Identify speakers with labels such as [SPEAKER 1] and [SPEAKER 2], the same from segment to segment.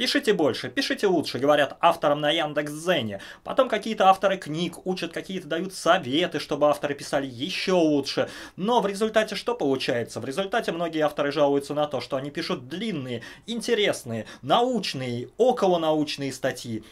[SPEAKER 1] Пишите больше, пишите лучше, говорят авторам на Яндекс.Зене. Потом какие-то авторы книг учат, какие-то дают советы, чтобы авторы писали еще лучше. Но в результате что получается? В результате многие авторы жалуются на то, что они пишут длинные, интересные, научные, околонаучные статьи.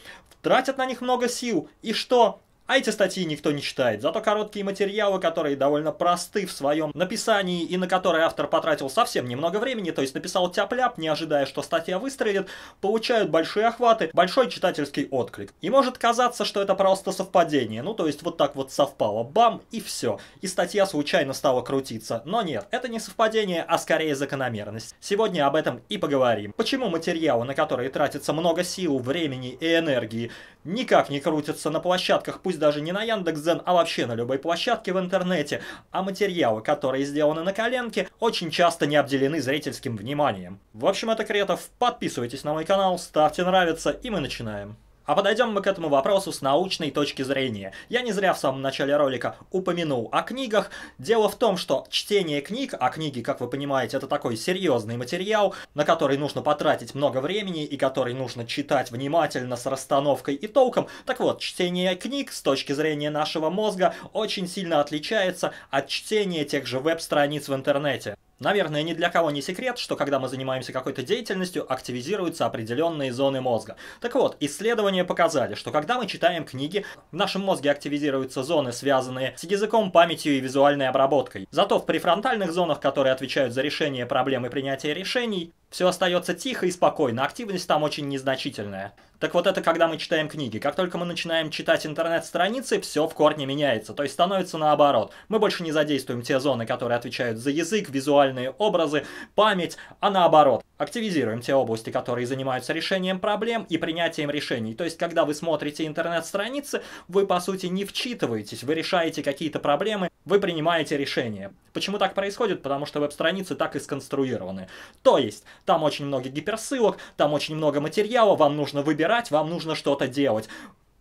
[SPEAKER 1] Тратят на них много сил. И что? А эти статьи никто не читает, зато короткие материалы, которые довольно просты в своем написании и на которые автор потратил совсем немного времени, то есть написал тяп не ожидая, что статья выстрелит, получают большие охваты, большой читательский отклик. И может казаться, что это просто совпадение, ну то есть вот так вот совпало, бам, и все. И статья случайно стала крутиться. Но нет, это не совпадение, а скорее закономерность. Сегодня об этом и поговорим. Почему материалы, на которые тратится много сил, времени и энергии, никак не крутятся на площадках, пусть пусть даже не на Яндекс.Дзен, а вообще на любой площадке в интернете, а материалы, которые сделаны на коленке, очень часто не обделены зрительским вниманием. В общем, это Кретов. Подписывайтесь на мой канал, ставьте нравится, и мы начинаем. А подойдем мы к этому вопросу с научной точки зрения. Я не зря в самом начале ролика упомянул о книгах. Дело в том, что чтение книг, а книги, как вы понимаете, это такой серьезный материал, на который нужно потратить много времени и который нужно читать внимательно с расстановкой и толком. Так вот, чтение книг с точки зрения нашего мозга очень сильно отличается от чтения тех же веб-страниц в интернете. Наверное, ни для кого не секрет, что когда мы занимаемся какой-то деятельностью, активизируются определенные зоны мозга. Так вот, исследования показали, что когда мы читаем книги, в нашем мозге активизируются зоны, связанные с языком, памятью и визуальной обработкой. Зато в префронтальных зонах, которые отвечают за решение проблем и принятие решений, все остается тихо и спокойно, активность там очень незначительная. Так вот это когда мы читаем книги. Как только мы начинаем читать интернет-страницы, все в корне меняется, то есть становится наоборот. Мы больше не задействуем те зоны, которые отвечают за язык, визуальные образы, память, а наоборот. Активизируем те области, которые занимаются решением проблем и принятием решений. То есть когда вы смотрите интернет-страницы, вы по сути не вчитываетесь, вы решаете какие-то проблемы, вы принимаете решение. Почему так происходит? Потому что веб-страницы так и сконструированы. То есть, там очень много гиперссылок, там очень много материала, вам нужно выбирать, вам нужно что-то делать.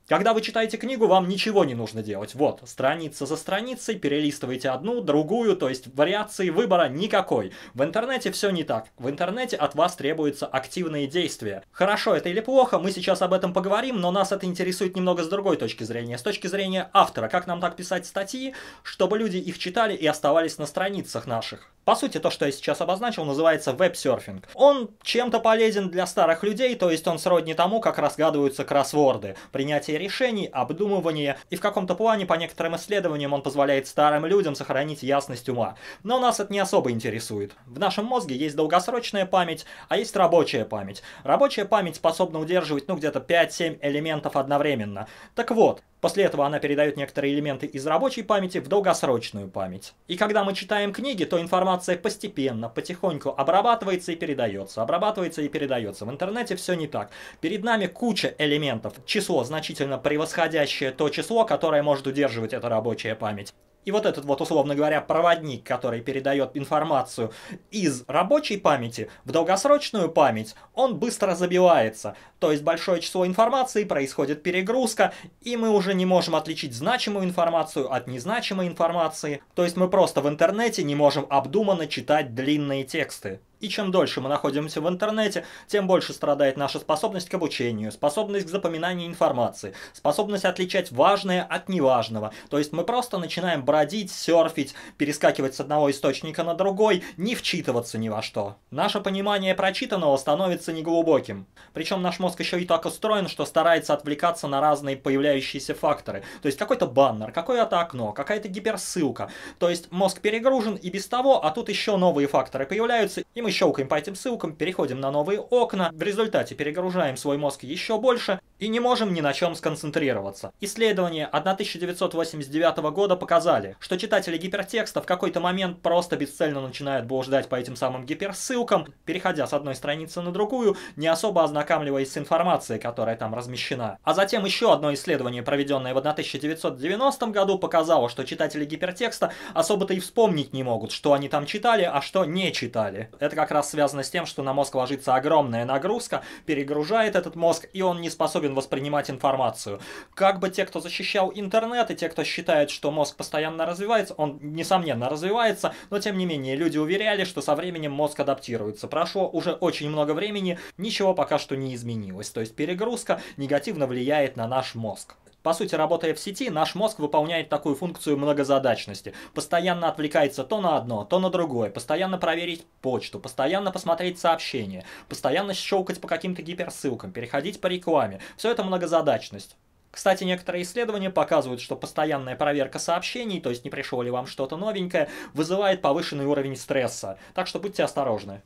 [SPEAKER 1] Когда вы читаете книгу, вам ничего не нужно делать. Вот, страница за страницей, перелистываете одну, другую, то есть вариации выбора никакой. В интернете все не так. В интернете от вас требуются активные действия. Хорошо это или плохо, мы сейчас об этом поговорим, но нас это интересует немного с другой точки зрения. С точки зрения автора, как нам так писать статьи, чтобы люди их читали и оставались на страницах наших. По сути, то, что я сейчас обозначил, называется веб-серфинг. Он чем-то полезен для старых людей, то есть он сродни тому, как разгадываются кроссворды. Принятие решений, обдумывания, и в каком-то плане, по некоторым исследованиям, он позволяет старым людям сохранить ясность ума. Но нас это не особо интересует. В нашем мозге есть долгосрочная память, а есть рабочая память. Рабочая память способна удерживать, ну, где-то 5-7 элементов одновременно. Так вот, После этого она передает некоторые элементы из рабочей памяти в долгосрочную память. И когда мы читаем книги, то информация постепенно, потихоньку обрабатывается и передается, обрабатывается и передается. В интернете все не так. Перед нами куча элементов, число, значительно превосходящее то число, которое может удерживать эта рабочая память. И вот этот вот, условно говоря, проводник, который передает информацию из рабочей памяти в долгосрочную память, он быстро забивается. То есть большое число информации, происходит перегрузка, и мы уже не можем отличить значимую информацию от незначимой информации. То есть мы просто в интернете не можем обдуманно читать длинные тексты. И чем дольше мы находимся в интернете, тем больше страдает наша способность к обучению, способность к запоминанию информации, способность отличать важное от неважного. То есть мы просто начинаем бродить, серфить, перескакивать с одного источника на другой, не вчитываться ни во что. Наше понимание прочитанного становится неглубоким. Причем наш мозг еще и так устроен, что старается отвлекаться на разные появляющиеся факторы. То есть какой-то баннер, какое-то окно, какая-то гиперссылка. То есть мозг перегружен и без того, а тут еще новые факторы появляются, и мы мы щелкаем по этим ссылкам, переходим на новые окна, в результате перегружаем свой мозг еще больше и не можем ни на чем сконцентрироваться. Исследования 1989 года показали, что читатели гипертекста в какой-то момент просто бесцельно начинают блуждать по этим самым гиперссылкам, переходя с одной страницы на другую, не особо ознакомливаясь с информацией, которая там размещена. А затем еще одно исследование, проведенное в 1990 году, показало, что читатели гипертекста особо-то и вспомнить не могут, что они там читали, а что не читали. Это как раз связано с тем, что на мозг ложится огромная нагрузка, перегружает этот мозг, и он не способен воспринимать информацию. Как бы те, кто защищал интернет, и те, кто считает, что мозг постоянно развивается, он, несомненно, развивается, но тем не менее, люди уверяли, что со временем мозг адаптируется. Прошло уже очень много времени, ничего пока что не изменилось. То есть перегрузка негативно влияет на наш мозг. По сути, работая в сети, наш мозг выполняет такую функцию многозадачности. Постоянно отвлекается то на одно, то на другое, постоянно проверить почту, постоянно посмотреть сообщения, постоянно щелкать по каким-то гиперссылкам, переходить по рекламе. Все это многозадачность. Кстати, некоторые исследования показывают, что постоянная проверка сообщений, то есть не пришло ли вам что-то новенькое, вызывает повышенный уровень стресса. Так что будьте осторожны.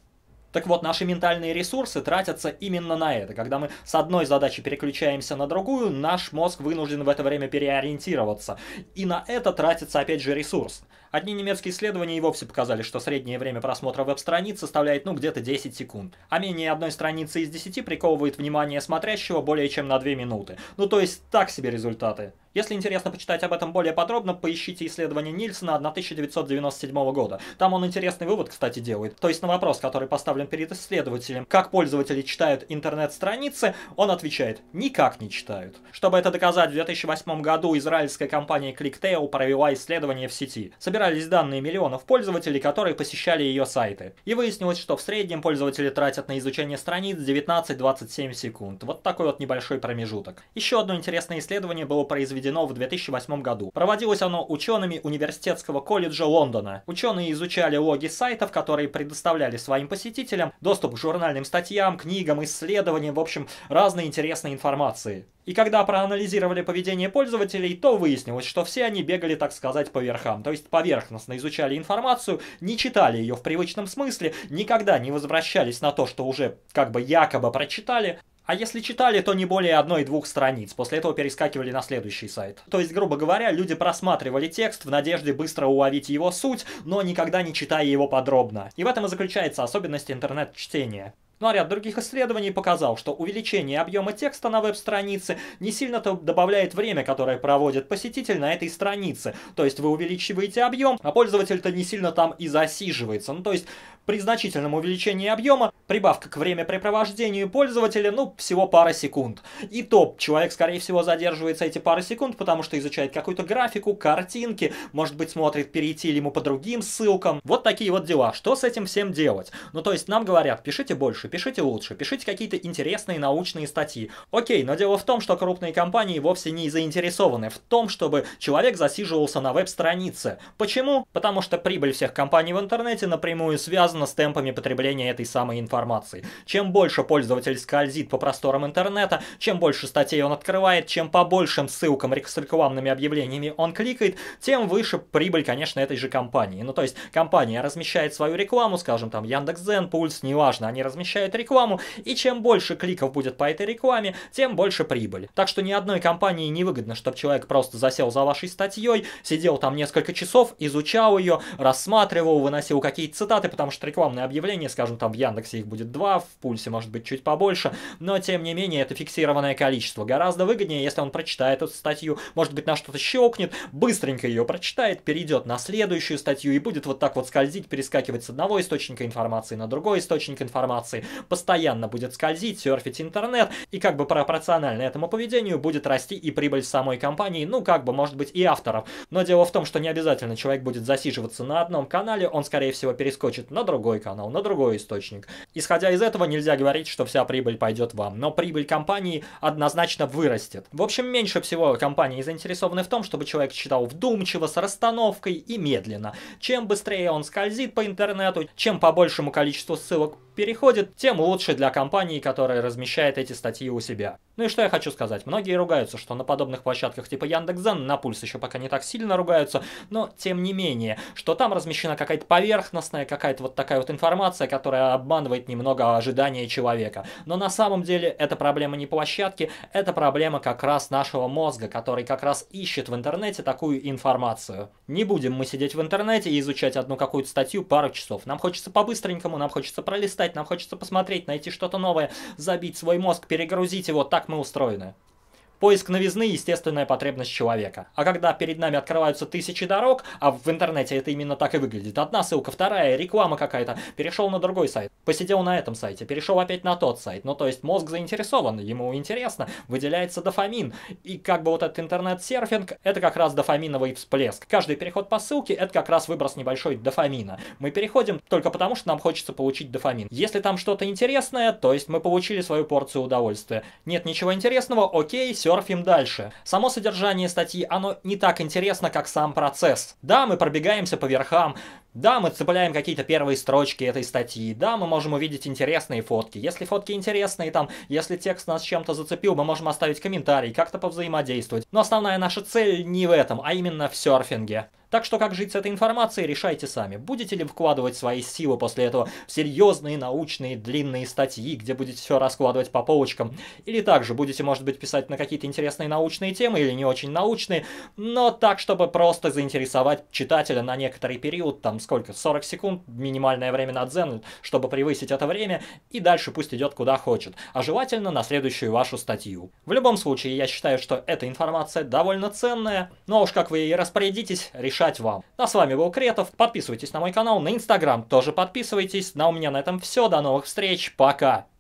[SPEAKER 1] Так вот, наши ментальные ресурсы тратятся именно на это. Когда мы с одной задачи переключаемся на другую, наш мозг вынужден в это время переориентироваться. И на это тратится, опять же, ресурс. Одни немецкие исследования и вовсе показали, что среднее время просмотра веб-страниц составляет ну где-то 10 секунд, а менее одной страницы из 10 приковывает внимание смотрящего более чем на 2 минуты. Ну то есть так себе результаты. Если интересно почитать об этом более подробно, поищите исследование Нильсона 1997 года. Там он интересный вывод, кстати, делает. То есть на вопрос, который поставлен перед исследователем, как пользователи читают интернет-страницы, он отвечает, никак не читают. Чтобы это доказать, в 2008 году израильская компания ClickTeo провела исследование в сети. Собирая собирались данные миллионов пользователей, которые посещали ее сайты. И выяснилось, что в среднем пользователи тратят на изучение страниц 19-27 секунд. Вот такой вот небольшой промежуток. Еще одно интересное исследование было произведено в 2008 году. Проводилось оно учеными Университетского колледжа Лондона. Ученые изучали логи сайтов, которые предоставляли своим посетителям доступ к журнальным статьям, книгам, исследованиям, в общем, разной интересной информации. И когда проанализировали поведение пользователей, то выяснилось, что все они бегали, так сказать, по верхам. То есть поверхностно изучали информацию, не читали ее в привычном смысле, никогда не возвращались на то, что уже как бы якобы прочитали. А если читали, то не более одной-двух страниц, после этого перескакивали на следующий сайт. То есть, грубо говоря, люди просматривали текст в надежде быстро уловить его суть, но никогда не читая его подробно. И в этом и заключается особенность интернет-чтения. Но ну, а ряд других исследований показал, что увеличение объема текста на веб-странице не сильно-то добавляет время, которое проводит посетитель на этой странице. То есть вы увеличиваете объем, а пользователь-то не сильно там и засиживается. Ну то есть при значительном увеличении объема прибавка к времяпрепровождению пользователя, ну, всего пара секунд. И то, человек, скорее всего, задерживается эти пары секунд, потому что изучает какую-то графику, картинки, может быть, смотрит, перейти ли ему по другим ссылкам. Вот такие вот дела. Что с этим всем делать? Ну, то есть нам говорят, пишите больше, пишите лучше, пишите какие-то интересные научные статьи. Окей, но дело в том, что крупные компании вовсе не заинтересованы в том, чтобы человек засиживался на веб-странице. Почему? Потому что прибыль всех компаний в интернете напрямую связана связано с темпами потребления этой самой информации. Чем больше пользователь скользит по просторам интернета, чем больше статей он открывает, чем по большим ссылкам с рекламными объявлениями он кликает, тем выше прибыль, конечно, этой же компании. Ну, то есть компания размещает свою рекламу, скажем, там Яндекс.Зен, Пульс, неважно, они размещают рекламу, и чем больше кликов будет по этой рекламе, тем больше прибыль. Так что ни одной компании не выгодно, чтобы человек просто засел за вашей статьей, сидел там несколько часов, изучал ее, рассматривал, выносил какие-то цитаты, потому что пишет рекламные объявления, скажем, там в Яндексе их будет два, в Пульсе может быть чуть побольше, но тем не менее это фиксированное количество. Гораздо выгоднее, если он прочитает эту статью, может быть на что-то щелкнет, быстренько ее прочитает, перейдет на следующую статью и будет вот так вот скользить, перескакивать с одного источника информации на другой источник информации, постоянно будет скользить, серфить интернет, и как бы пропорционально этому поведению будет расти и прибыль самой компании, ну как бы может быть и авторов. Но дело в том, что не обязательно человек будет засиживаться на одном канале, он скорее всего перескочит на другой канал, на другой источник. Исходя из этого, нельзя говорить, что вся прибыль пойдет вам, но прибыль компании однозначно вырастет. В общем, меньше всего компании заинтересованы в том, чтобы человек читал вдумчиво, с расстановкой и медленно. Чем быстрее он скользит по интернету, чем по большему количеству ссылок переходит, тем лучше для компании, которая размещает эти статьи у себя. Ну и что я хочу сказать, многие ругаются, что на подобных площадках типа Яндекс.Зен, на Пульс еще пока не так сильно ругаются, но тем не менее, что там размещена какая-то поверхностная, какая-то вот такая вот информация, которая обманывает немного ожидания человека. Но на самом деле эта проблема не площадки, это проблема как раз нашего мозга, который как раз ищет в интернете такую информацию. Не будем мы сидеть в интернете и изучать одну какую-то статью пару часов. Нам хочется по-быстренькому, нам хочется пролистать нам хочется посмотреть, найти что-то новое, забить свой мозг, перегрузить его, так мы устроены. Поиск новизны – естественная потребность человека. А когда перед нами открываются тысячи дорог, а в интернете это именно так и выглядит, одна ссылка, вторая, реклама какая-то, перешел на другой сайт, посидел на этом сайте, перешел опять на тот сайт. Ну, то есть мозг заинтересован, ему интересно, выделяется дофамин. И как бы вот этот интернет-серфинг – это как раз дофаминовый всплеск. Каждый переход по ссылке – это как раз выброс небольшой дофамина. Мы переходим только потому, что нам хочется получить дофамин. Если там что-то интересное, то есть мы получили свою порцию удовольствия. Нет ничего интересного, окей, все Серфим дальше. Само содержание статьи, оно не так интересно, как сам процесс. Да, мы пробегаемся по верхам, да, мы цепляем какие-то первые строчки этой статьи, да, мы можем увидеть интересные фотки. Если фотки интересные, там, если текст нас чем-то зацепил, мы можем оставить комментарий, как-то повзаимодействовать. Но основная наша цель не в этом, а именно в серфинге. Так что как жить с этой информацией, решайте сами. Будете ли вкладывать свои силы после этого в серьезные научные длинные статьи, где будете все раскладывать по полочкам, или также будете, может быть, писать на какие-то интересные научные темы или не очень научные, но так, чтобы просто заинтересовать читателя на некоторый период, там сколько, 40 секунд, минимальное время на дзен, чтобы превысить это время, и дальше пусть идет куда хочет, а желательно на следующую вашу статью. В любом случае, я считаю, что эта информация довольно ценная, но ну а уж как вы ей распорядитесь, решайте решать вам. А с вами был Кретов, подписывайтесь на мой канал, на инстаграм тоже подписывайтесь. На ну, у меня на этом все, до новых встреч, пока!